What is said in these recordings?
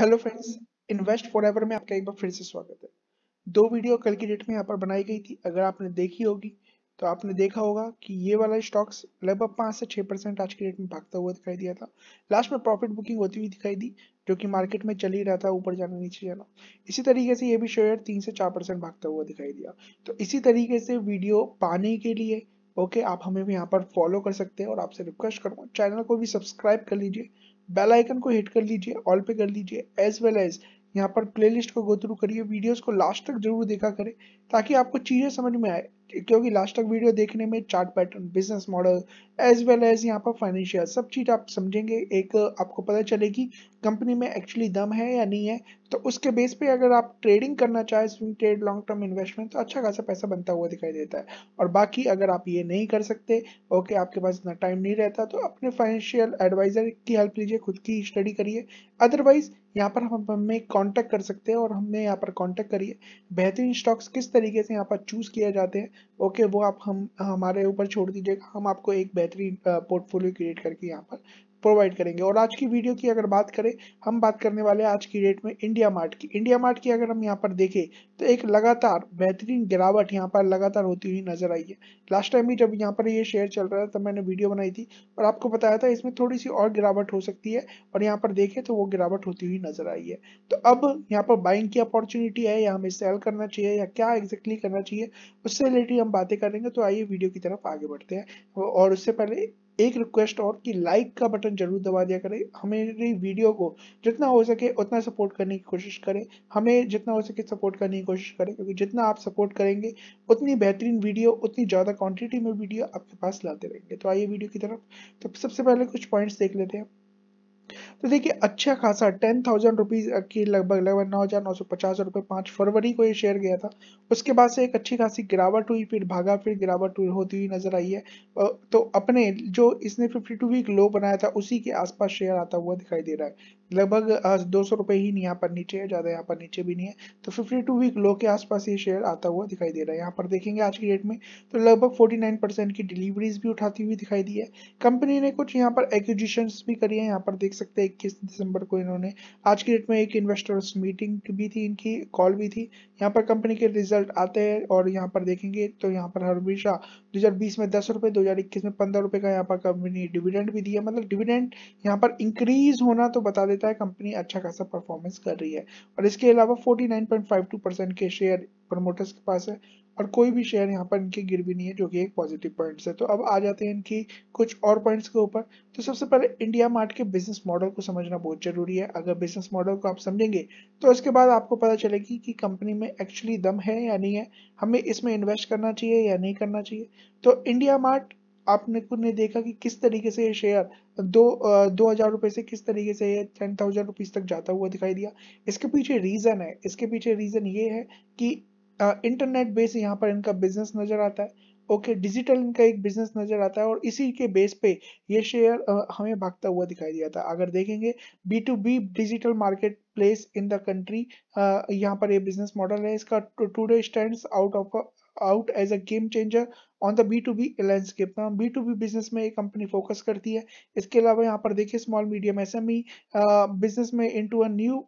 hello friends invest forever में आपका एक बार फिर से स्वागत है दो वीडियो कल की डेट में यहाँ पर बनाई गई थी अगर आपने देखी होगी तो आपने देखा होगा कि ये वाला स्टॉक्स लगभग पाँच से छः परसेंट आज की डेट में भागता हुआ दिखाई दिया था लास्ट में प्रॉफिट बुकिंग होती हुई दिखाई दी जो कि मार्केट में चल ही रहा था ऊपर जाना नीचे जाना इसी तरीके से ये भी शेयर तीन से चार परसेंट भागता हुआ दिखाई दिया तो इसी तरीके से वीडियो पाने के लिए ओके आप हमें भी यहाँ पर फॉलो कर सकते हैं और आपसे रिक्वेस्ट करूँगा चैनल को भी सब्सक्राइब कर लीजिए बेल आइकन को हिट कर लीजिए ऑल पे कर लीजिए एज वेल एज यहाँ पर प्लेलिस्ट को गो थ्रू करिए वीडियोस को लास्ट तक जरूर देखा करें ताकि आपको चीज़ें समझ में आए क्योंकि लास्ट तक वीडियो देखने में chart pattern business model as well as यहाँ पर फाइनेंशियल सब चीज़ आप समझेंगे एक आपको पता चलेगी कंपनी में एक्चुअली दम है या नहीं है तो उसके बेस पे अगर आप ट्रेडिंग करना चाहे swing trade long term investment तो अच्छा खासा पैसा बनता हुआ दिखाई देता है और बाकी अगर आप ये नहीं कर सकते ओके आपके पास इतना टाइम नहीं रहता तो अपने फाइनेंशियल एडवाइज़र की हेल्प लीजिए खुद की स्टडी करिए अदरवाइज यहाँ पर हम हमें कॉन्टेक्ट कर सकते हैं और हमें यहाँ पर कॉन्टेक्ट करिए बेहतरीन स्टॉक्स किस तरह तरीके से यहाँ पर चूज़ किए जाते हैं ओके वो आप हम हमारे ऊपर छोड़ दीजिएगा हम आपको एक बेहतरीन पोर्टफोलियो क्रिएट करके यहाँ पर प्रोवाइड करेंगे और आज की वीडियो की अगर बात करें हम बात करने वाले आज की डेट में इंडिया मार्ट की इंडिया मार्ट की अगर हम यहाँ पर देखें तो एक लगातार बेहतरीन गिरावट यहाँ पर लगातार होती हुई नजर आई है लास्ट टाइम भी जब यहाँ पर ये शेयर चल रहा था तब मैंने वीडियो बनाई थी और आपको बताया था इसमें थोड़ी सी और गिरावट हो सकती है और यहाँ पर देखे तो वो गिरावट होती हुई नजर आई है तो अब यहाँ पर बाइंग की अपॉर्चुनिटी है या हमें सेल करना चाहिए या क्या एग्जैक्टली करना चाहिए उससे रिलेटेड हम बातें करेंगे तो आइए वीडियो की तरफ आगे बढ़ते हैं और उससे पहले एक रिक्वेस्ट और कि लाइक का बटन जरूर दबा दिया करें हमारी वीडियो को जितना हो सके उतना सपोर्ट करने की कोशिश करें हमें जितना हो सके सपोर्ट करने की कोशिश करें क्योंकि जितना आप सपोर्ट करेंगे उतनी बेहतरीन वीडियो उतनी ज़्यादा क्वान्टिटी में वीडियो आपके पास लाते रहेंगे तो आइए वीडियो की तरफ तो सबसे पहले कुछ पॉइंट्स देख लेते हैं तो देखिए अच्छा खासा टेन थाउजेंड रुपीज़ की लगभग लगभग नौ हज़ार नौ सौ पचास रुपए पांच फरवरी को ये शेयर गया था उसके बाद से एक अच्छी खासी गिरावट हुई फिर भागा फिर गिरावट हुई होती हुई नज़र आई है तो अपने जो इसने फिफ्टी टू वीक लो बनाया था उसी के आसपास शेयर आता हुआ दिखाई दे रहा है लगभग दो सौ रुपए ही नहीं यहाँ पर नीचे है ज़्यादा यहाँ पर नीचे भी नहीं है तो फिफ्टी टू वीक लो के आसपास ये शेयर आता हुआ दिखाई दे रहा है यहाँ पर देखेंगे आज की डेट में तो लगभग फोर्टी नाइन परसेंट की डिलीवरीज भी उठाती हुई दिखाई दी है कंपनी ने कुछ यहाँ पर एक्विजिशन भी करी है यहाँ पर देख सकते हैं इक्कीस दिसंबर को इन्होंने आज की डेट में एक इन्वेस्टर्स मीटिंग भी थी इनकी कॉल भी थी यहाँ पर कंपनी के रिजल्ट आते हैं और यहाँ पर देखेंगे तो यहाँ पर हमेशा दो हज़ार बीस में दस रुपये दो हज़ार इक्कीस में पंद्रह रुपये का यहाँ पर कंपनी डिविडेंड भी दिया मतलब डिविडेंड यहाँ पर इंक्रीज होना तो बता देता है कंपनी अच्छा खासा परफॉर्मेंस कर रही है और इसके अलावा forty nine point five two percent के शेयर प्रमोटर्स के पास है और कोई भी शेयर यहाँ पर इनकी गिर भी नहीं है जो कि एक पॉजिटिव पॉइंट्स है तो अब आ जाते हैं इनकी कुछ और पॉइंट्स के ऊपर तो सबसे पहले इंडिया मार्ट के बिजनेस मॉडल को समझना बहुत जरूरी है अगर बिजनेस मॉडल को आप समझेंगे तो इसके बाद आपको पता चलेगी कि कंपनी में एक्चुअली दम है या नहीं है हमें इसमें इन्वेस्ट करना चाहिए या नहीं करना चाहिए तो इंडिया मार्ट आपने खुद ने देखा कि किस तरीके से ये शेयर दो दो हज़ार रुपए से किस तरीके से ये टेन थाउजेंड रुपीज़ तक जाता हुआ दिखाई दिया इसके पीछे रीज़न है इसके पीछे रीज़न ये है कि इंटरनेट बेस यहाँ पर इनका बिजनेस नज़र आता है ओके okay, डिजिटल इनका एक बिजनेस नज़र आता है और इसी के बेस पे ये शेयर हमें भागता हुआ दिखाई दिया था अगर देखेंगे B to B digital market place in the country यहाँ पर ये बिजनेस मॉडल है इसका today stands out of out as a game changer on the B to B landscape में बी टू बी बिजनेस में एक कंपनी फोकस करती है इसके अलावा यहाँ पर देखिए small medium S M E business में into a new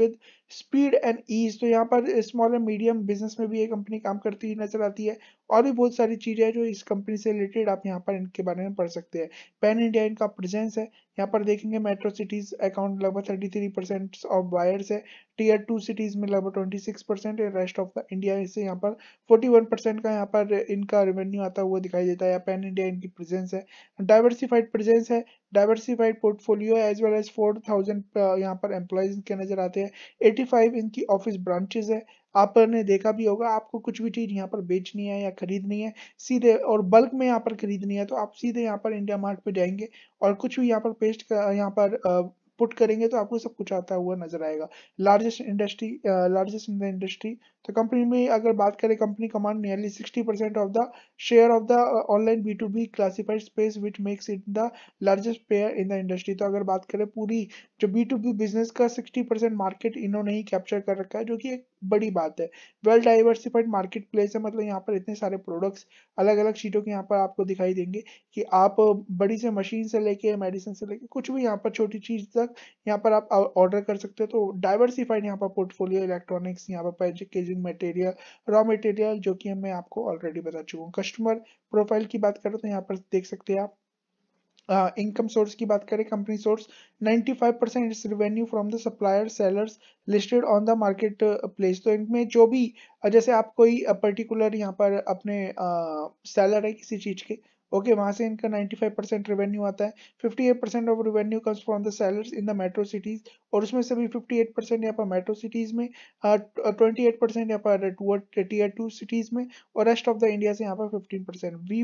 with speed and ease तो यहाँ पर स्मॉल एंड मीडियम बिजनेस में भी ये कंपनी काम करती हुई नजर आती है और भी बहुत सारी चीज़ें हैं जो इस कंपनी से रिलेटेड आप यहाँ पर इनके बारे में पढ़ सकते हैं पैन इंडिया इनका प्रेजेंस है यहाँ पर देखेंगे मेट्रो सिटीज अकाउंट लगभग thirty three percent of buyers है टीयर टू सिटीज में लगभग twenty six percent rest of the India से यहाँ पर फोर्टी वन परसेंट का यहाँ पर इनका रेवेन्यू आता हुआ दिखाई देता है पैन इंडिया इनकी प्रेजेंस है डाइवर्सिफाइड प्रेजेंस है diversified portfolio as well as four thousand यहाँ पर एम्प्लॉयज के नजर आते हैं एटी फाइव इनकी ऑफिस ब्रांचेज है आपने देखा भी होगा आपको कुछ भी चीज़ यहाँ पर बेचनी है या खरीदनी है सीधे और बल्क में यहाँ पर खरीदनी है तो आप सीधे यहाँ पर इंडिया मार्ट पे जाएंगे और कुछ भी यहाँ पर पेस्ट यहाँ पर uh, पुट करेंगे तो आपको सब कुछ आता हुआ नजर आएगा largest industry largest in the industry तो कंपनी में अगर बात करें company command nearly 60 percent of the share of the online B to B classified space which makes it the largest player in the industry तो अगर बात करें पूरी जो बी टू बी बिजनेस का 60 परसेंट मार्केट इन्होंने ही कैप्चर कर रखा है जो कि एक बड़ी बात है वेल डाइवर्सिफाइड मार्केट प्लेस है मतलब यहाँ पर इतने सारे प्रोडक्ट्स अलग अलग शीटों के यहाँ पर आपको दिखाई देंगे कि आप बड़ी से मशीन से लेके मेडिसिन से लेके कुछ भी यहाँ पर छोटी चीज तक यहाँ पर आप ऑर्डर कर सकते हो तो डाइवर्सिफाइड यहाँ पर पोर्टफोलियो इलेक्ट्रॉनिक्स यहाँ पर पैकेजिंग मटेरियल रॉ मटेरियल जो कि मैं आपको ऑलरेडी बता चुका हूँ कस्टमर प्रोफाइल की बात करें तो यहाँ पर देख सकते हैं आप इनकम uh, सोर्स की बात करें company source 95 percent revenue from the supplier sellers listed on the market place तो इनमें जो भी जैसे आप कोई पर्टिकुलर यहाँ पर अपने सेलर uh, है किसी चीज़ के ओके वहाँ से इनका 95 परसेंट रेवेन्यू आता है 58 percent of revenue comes from the sellers in the metro cities और उसमें से भी 58 परसेंट यहाँ पर मेट्रो सिटीज में ट्वेंटी एट परसेंट यहाँ पर टीयर टू सिटीज में और रेस्ट ऑफ द इंडिया से यहाँ पर 15 परसेंट वी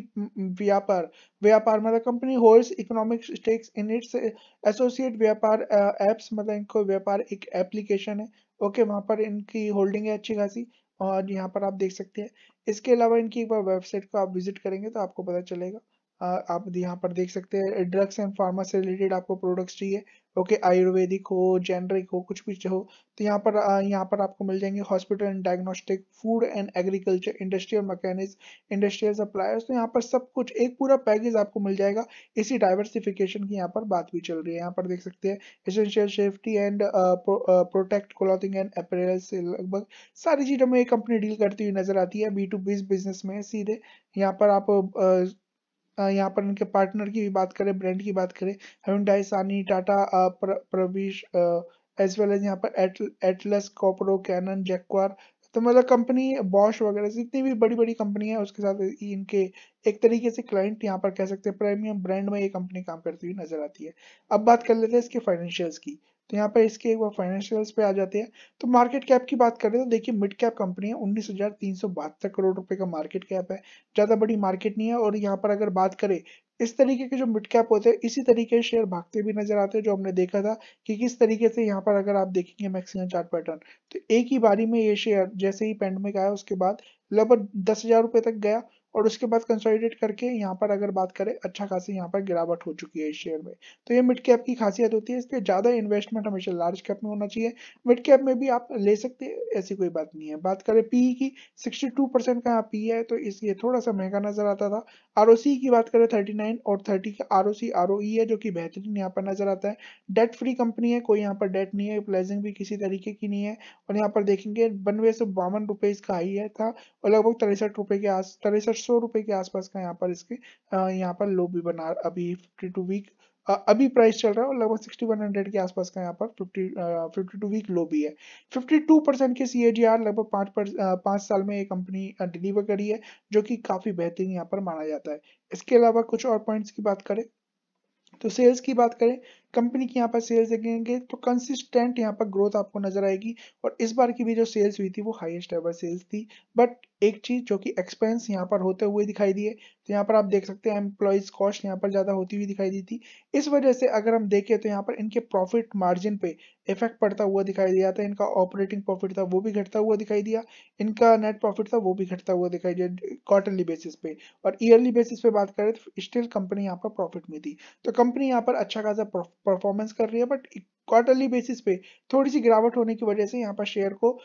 व्यापार व्यापार मतलब company holds economic stakes in its associate Vyapar apps मतलब इनको व्यापार एक एप्लीकेशन है ओके okay, वहाँ पर इनकी होल्डिंग है अच्छी खासी और यहाँ पर आप देख सकते हैं इसके अलावा इनकी एक बार वेबसाइट को आप विजिट करेंगे तो आपको पता चलेगा आप यहाँ पर देख सकते हैं ड्रग्स एंड फार्मा से रिलेटेड आपको प्रोडक्ट्स चाहिए ओके आयुर्वेदिक हो जेनरिक हो कुछ भी हो तो यहाँ पर यहाँ पर आपको मिल जाएंगे hospital and diagnostic food and agriculture industrial machines industrial suppliers तो यहाँ पर सब कुछ एक पूरा पैकेज आपको मिल जाएगा इसी डाइवर्सिफिकेशन की यहाँ पर बात भी चल रही है यहाँ पर देख सकते हैं essential safety and protect clothing and apparel से लगभग सारी चीज़ों में एक कंपनी डील करती हुई नजर आती है बी टू बिजनेस में सीधे यहाँ पर आप uh, यहाँ पर इनके पार्टनर की भी बात करें ब्रांड की बात करें हेंडाई सानी टाटा प्रवीश एज वेल एज यहाँ पर एटलस कॉपरो कैनन जैक्वार तो मतलब कंपनी बॉश वगैरह जितनी भी बड़ी बड़ी कंपनी है उसके साथ इनके एक तरीके से क्लाइंट यहाँ पर कह सकते हैं प्रीमियम ब्रांड में ये कंपनी काम करती हुई नजर आती है अब बात कर लेते हैं इसके फाइनेंशियल्स की तो यहाँ पर इसके एक बार फाइनेंशियल्स पे आ जाते हैं तो मार्केट कैप की बात करें तो देखिए मिड कैप कंपनी है उन्नीस करोड़ रुपए का मार्केट कैप है ज़्यादा बड़ी मार्केट नहीं है और यहाँ पर अगर बात करें इस तरीके के जो मिड कैप होते हैं इसी तरीके के शेयर भागते भी नजर आते हैं जो हमने देखा था कि किस तरीके से यहाँ पर अगर आप देखेंगे मैक्सिमम चार्ट पैटर्न तो एक ही बारी में ये शेयर जैसे ही पेंडेमिक आया उसके बाद लगभग दस हजार रुपये तक गया और उसके बाद कंसोलिडेट करके यहाँ पर अगर बात करें अच्छा खासी यहाँ पर गिरावट हो चुकी है इस शेयर में तो ये मिड कैप की खासियत होती है इसलिए ज़्यादा इन्वेस्टमेंट हमेशा लार्ज कैप में होना चाहिए मिड कैप में भी आप ले सकते हैं ऐसी कोई बात नहीं है बात करें पीई e की 62 परसेंट का यहाँ पी e है तो इसलिए थोड़ा सा महंगा नजर आता था आर की बात करें थर्टी और थर्टी का आर ओ सी है जो की बेहतरीन यहाँ पर नजर आता है डेट फ्री कंपनी है कोई यहाँ पर डेट नहीं है प्लेजिंग भी किसी तरीके की नहीं है और यहाँ पर देखेंगे बनवे सौ बावन रुपए इसका हाई है था और लगभग तिरसठ रुपए के आस तिरसठ सौ रुपए के आसपास का यहाँ पर इसके यहाँ पर लो भी बना अभी फिफ्टी टू वीक अभी प्राइस चल रहा है और लगभग सिक्सटी वन हंड्रेड के आसपास का यहाँ पर fifty fifty two week low भी है फिफ्टी टू परसेंट के सी लगभग पाँच पर पाँच साल में ये कंपनी डिलीवर करी है जो कि काफ़ी बेहतरीन यहाँ पर माना जाता है इसके अलावा कुछ और पॉइंट्स की बात करें तो सेल्स की बात करें कंपनी की यहाँ पर सेल्स देखेंगे तो कंसिस्टेंट यहाँ पर ग्रोथ आपको नजर आएगी और इस बार की भी जो सेल्स हुई थी वो हाईएस्ट एवर सेल्स थी बट एक चीज जो कि एक्सपेंस यहाँ पर होते हुए दिखाई दिए तो यहाँ पर आप देख सकते हैं एम्प्लॉयज कॉस्ट यहाँ पर ज्यादा होती हुई दिखाई दी थी इस वजह से अगर हम देखें तो यहाँ पर इनके प्रॉफिट मार्जिन पे इफेक्ट पड़ता हुआ दिखाई दिया था इनका ऑपरेटिंग प्रॉफिट था वो भी घटता हुआ दिखाई दिया इनका नेट प्रॉफिट था वो भी घटता हुआ दिखाई दिया क्वार्टरली बेसिस पे और ईयरली बेसिस पे बात करें तो स्टिल कंपनी यहाँ पर प्रॉफिट में थी तो कंपनी यहाँ पर अच्छा खासा परफॉर्मेंस कर रही है बट क्वार्टरली बेसिस पे थोड़ी सी गिरावट होने की वजह से यहाँ पर शेयर को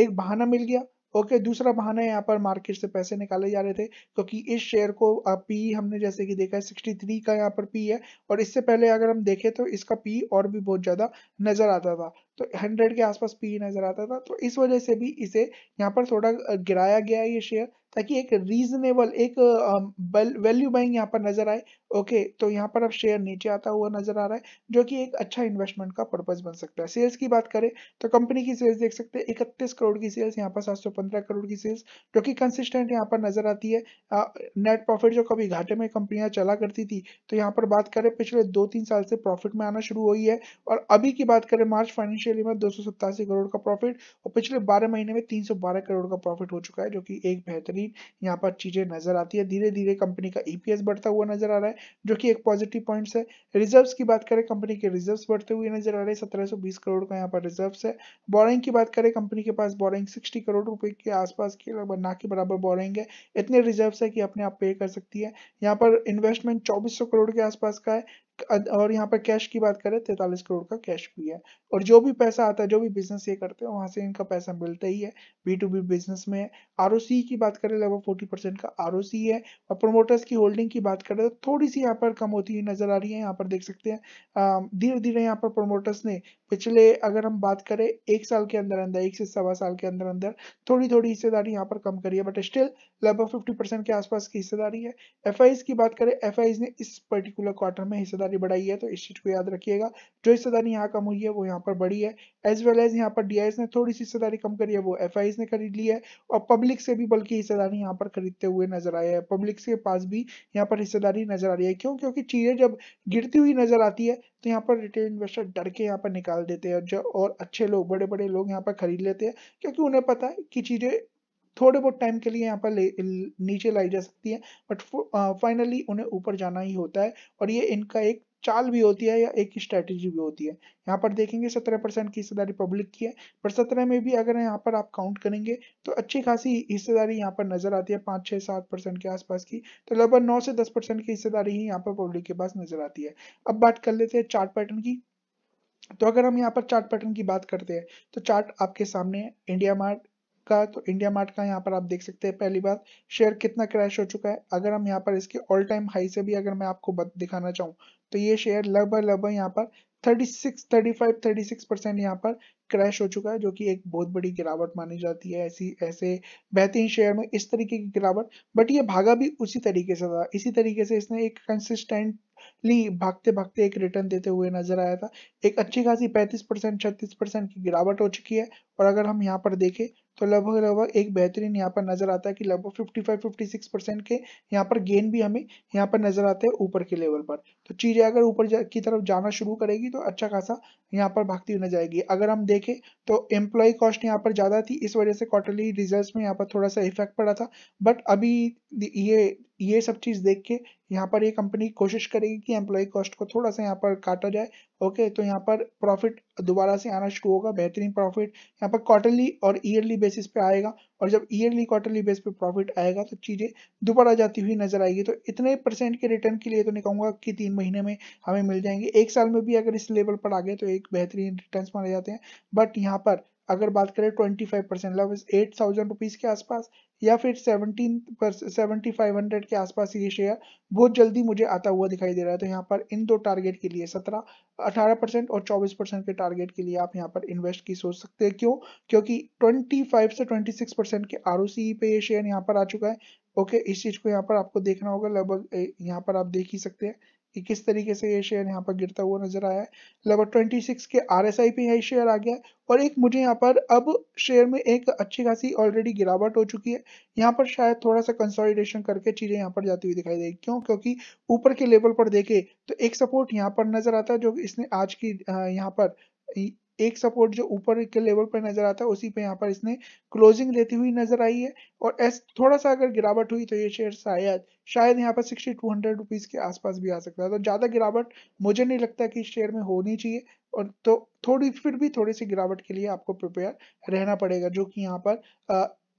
एक बहाना मिल गया ओके okay, दूसरा बहाना यहाँ पर मार्केट से पैसे निकाले जा रहे थे क्योंकि इस शेयर को पी हमने जैसे कि देखा है 63 का यहाँ पर पी है और इससे पहले अगर हम देखें तो इसका पी और भी बहुत ज़्यादा नज़र आता था तो 100 के आसपास पी नज़र आता था तो इस वजह से भी इसे यहाँ पर थोड़ा गिराया गया है ये शेयर ताकि एक रीजनेबल एक वैल्यू um, बाइंग यहाँ पर नजर आए ओके तो यहाँ पर अब शेयर नीचे आता हुआ नजर आ रहा है जो कि एक अच्छा इन्वेस्टमेंट का पर्पज बन सकता है सेल्स की बात करें तो कंपनी की सेल्स देख सकते हैं इकतीस करोड़ की सेल्स यहाँ पर सात करोड़ की सेल्स जो कि कंसिस्टेंट यहाँ पर नजर आती है नेट प्रॉफिट जो कभी घाटे में कंपनियां चला करती थी तो यहाँ पर बात करें पिछले दो तीन साल से प्रॉफिट में आना शुरू हुई है और अभी की बात करें मार्च फाइनेंशियल में दो करोड़ का प्रॉफिट और पिछले बारह महीने में तीन करोड़ का प्रॉफिट हो चुका है जो की एक बेहतरीन खरीद यहाँ पर चीजें नजर आती है धीरे धीरे कंपनी का ईपीएस e बढ़ता हुआ नजर आ रहा है जो कि एक पॉजिटिव पॉइंट है रिजर्व की बात करें कंपनी के रिजर्व बढ़ते हुए नजर आ रहे हैं सत्रह करोड़ का यहाँ पर रिजर्व है बोरिंग की बात करें कंपनी के पास बोरिंग सिक्सटी करोड़ रुपए के आसपास की ना के बराबर बोरिंग है इतने रिजर्व है कि अपने आप पे कर सकती है यहाँ पर इन्वेस्टमेंट चौबीस करोड़ के आसपास का है और यहाँ पर कैश की बात करें तैतालीस करोड़ का कैश भी है और जो भी पैसा आता है जो भी बिजनेस ये करते हैं वहाँ से इनका पैसा मिलता ही है बी टू बी बिजनेस में आर की बात करें लगभग फोर्टी परसेंट का आर है और प्रोमोटर्स की होल्डिंग की बात करें तो थोड़ी सी यहाँ पर कम होती हुई नजर आ रही है यहाँ पर देख सकते हैं धीरे धीरे यहाँ पर प्रोमोटर्स ने पिछले अगर हम बात करें एक साल के अंदर अंदर एक से सवा साल के अंदर अंदर थोड़ी थोड़ी हिस्सेदारी यहाँ पर कम करी है बट स्टिल लगभग फिफ्टी के आसपास की हिस्सेदारी है एफ की बात करें एफ ने इस पर्टिकुलर क्वार्टर में हिस्सेदारी हिस्सेदारी बढ़ाई है तो इस चीज़ को याद रखिएगा जो हिस्सेदारी यहाँ कम हुई है वो यहाँ पर बढ़ी है एज वेल एज यहाँ पर डी ने थोड़ी सी हिस्सेदारी कम करी है वो एफ ने खरीद ली है और पब्लिक से भी बल्कि हिस्सेदारी यहाँ पर खरीदते हुए नजर आया है पब्लिक के पास भी यहाँ पर हिस्सेदारी नजर आ रही है क्यों क्योंकि चीज़ें जब गिरती हुई नजर आती है तो यहाँ पर रिटेल इन्वेस्टर डर के यहाँ पर निकाल देते हैं और अच्छे लोग बड़े बड़े लोग यहाँ पर खरीद लेते हैं क्योंकि उन्हें पता है कि चीज़ें थोड़े बहुत टाइम के लिए यहाँ पर नीचे लाई जा सकती है बट फाइनली उन्हें ऊपर जाना ही होता है और ये इनका एक चाल भी होती है या एक स्ट्रैटेजी भी होती है यहाँ पर देखेंगे सत्रह परसेंट की हिस्सेदारी पब्लिक की है पर सत्रह में भी अगर यहाँ पर आप काउंट करेंगे तो अच्छी खासी हिस्सेदारी यहाँ पर नजर आती है पाँच छः सात परसेंट के आसपास की तो लगभग नौ से दस परसेंट की हिस्सेदारी ही यहाँ पर पब्लिक के पास नजर आती है अब बात कर लेते हैं चार्ट पैटर्न की तो अगर हम यहाँ पर चार्ट पैटर्न की बात करते हैं तो चार्ट आपके सामने इंडिया मार्ट का तो इंडिया मार्ट का यहाँ पर आप देख सकते हैं पहली बार शेयर कितना क्रैश हो चुका है अगर हम यहाँ पर इसके ऑल टाइम हाई से भी अगर मैं आपको दिखाना चाहूँ तो ये शेयर लगभग लगभग यहाँ पर 36, 35, 36 परसेंट यहाँ पर क्रैश हो चुका है जो कि एक बहुत बड़ी गिरावट मानी जाती है ऐसी ऐसे बेहतरीन शेयर में इस तरीके की गिरावट बट ये भागा भी उसी तरीके से था इसी तरीके से इसने एक कंसिस्टेंट ली भागते भागते एक रिटर्न देते हुए नजर आया था एक अच्छी खासी 35 परसेंट छत्तीस परसेंट की गिरावट हो चुकी है और अगर हम यहाँ पर देखें तो लगभग लगभग एक बेहतरीन यहाँ पर नजर आता है कि लगभग 55-56 परसेंट के यहाँ पर गेन भी हमें यहाँ पर नजर आते हैं ऊपर के लेवल पर तो चीजें अगर ऊपर की तरफ जाना शुरू करेगी तो अच्छा खासा यहाँ पर भागती हुई जाएगी अगर हम देखें तो एम्प्लॉय कॉस्ट यहाँ पर ज्यादा थी इस वजह से क्वार्टरली रिजल्ट में यहाँ पर थोड़ा सा इफेक्ट पड़ा था बट अभी ये ये सब चीज़ देख के यहाँ पर ये कंपनी कोशिश करेगी कि एम्प्लॉय कॉस्ट को थोड़ा सा यहाँ पर काटा जाए ओके तो यहाँ पर प्रॉफिट दोबारा से आना शुरू होगा बेहतरीन प्रॉफिट यहाँ पर क्वार्टरली और ईयरली बेसिस पे आएगा और जब ईयरली क्वार्टरली बेस पे प्रॉफिट आएगा तो चीज़ें दोबारा जाती हुई नजर आएगी तो इतने परसेंट के रिटर्न के लिए तो नहीं कहूंगा कि तीन महीने में हमें मिल जाएंगे एक साल में भी अगर इस लेवल पर आ गए तो एक बेहतरीन रिटर्न माने जाते हैं बट यहाँ पर अगर बात करें ट्वेंटी फाइव परसेंट लगभग एट थाउजेंड रुपीज़ के आसपास या फिर सेवनटीन पर सेवेंटी फाइव हंड्रेड के आसपास ये शेयर बहुत जल्दी मुझे आता हुआ दिखाई दे रहा है तो यहाँ पर इन दो टारगेट के लिए सत्रह अठारह परसेंट और चौबीस परसेंट के टारगेट के लिए आप यहाँ पर इन्वेस्ट की सोच सकते हैं क्यों क्योंकि ट्वेंटी फाइव से ट्वेंटी सिक्स परसेंट के आर पे ये शेयर यहाँ पर आ चुका है ओके इस चीज़ को यहाँ पर आपको देखना होगा लगभग यहाँ पर आप देख ही सकते हैं कि किस तरीके से ये शेयर यहाँ पर गिरता हुआ नजर आया है लगभग 26 के आर एस आई पे यही शेयर आ गया और एक मुझे यहाँ पर अब शेयर में एक अच्छी खासी ऑलरेडी गिरावट हो चुकी है यहाँ पर शायद थोड़ा सा कंसोलिडेशन करके चीजें यहाँ पर जाती हुई दिखाई देगी क्यों क्योंकि ऊपर के लेवल पर देखे तो एक सपोर्ट यहाँ पर नजर आता है जो इसने आज की यहाँ पर एक सपोर्ट जो ऊपर के लेवल पर नजर आता है उसी पे यहाँ पर इसने क्लोजिंग लेती हुई नजर आई है और एस थोड़ा सा अगर गिरावट हुई तो ये शेयर शायद शायद यहाँ पर सिक्सटी टू हंड्रेड रुपीज़ के आसपास भी आ सकता है तो ज़्यादा गिरावट मुझे नहीं लगता कि शेयर में होनी चाहिए और तो थोड़ी फिर भी थोड़ी सी गिरावट के लिए आपको प्रिपेयर रहना पड़ेगा जो कि यहाँ पर आ,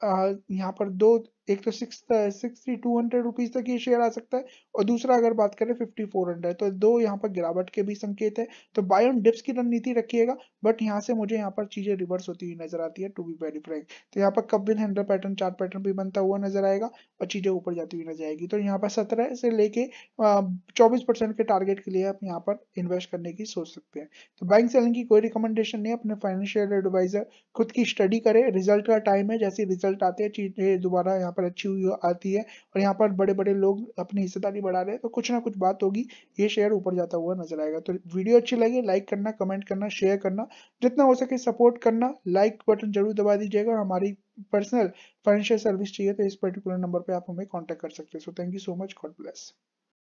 आ, यहाँ पर दो एक तो six sixty two hundred rupees तक ये शेयर आ सकता है और दूसरा अगर बात करें फिफ्टी फोर हंड्रेड तो दो यहाँ पर गिरावट के भी संकेत है तो बाय ऑन डिप्स की रणनीति रखिएगा बट यहाँ से मुझे यहाँ पर चीज़ें रिवर्स होती हुई नजर आती है टू बी वेरी फ्रेंक तो यहाँ पर cup with handle pattern chart pattern भी बनता हुआ नजर आएगा और चीज़ें ऊपर जाती हुई नजर आएगी तो यहाँ पर सत्रह से लेके uh, चौबीस परसेंट के टारगेट के लिए आप यहाँ पर इन्वेस्ट करने की सोच सकते हैं तो बैंक सेलिंग की कोई रिकमेंडेशन नहीं अपने फाइनेंशियल एडवाइजर खुद की स्टडी करे रिजल्ट का टाइम है जैसे रिजल्ट आते हैं चीज़ें दोबारा यहाँ पर अच्छी हुई आती है और यहाँ पर बड़े बड़े लोग अपनी हिस्सेदारी बढ़ा रहे हैं तो कुछ ना कुछ बात होगी ये शेयर ऊपर जाता हुआ नजर आएगा तो वीडियो अच्छी लगी लाइक करना कमेंट करना शेयर करना जितना हो सके सपोर्ट करना लाइक बटन जरूर दबा दीजिएगा और हमारी पर्सनल फाइनेंशियल सर्विस चाहिए तो इस पर्टिकुलर नंबर पर आप हमें कॉन्टेक्ट कर सकते हैं so thank you so much God bless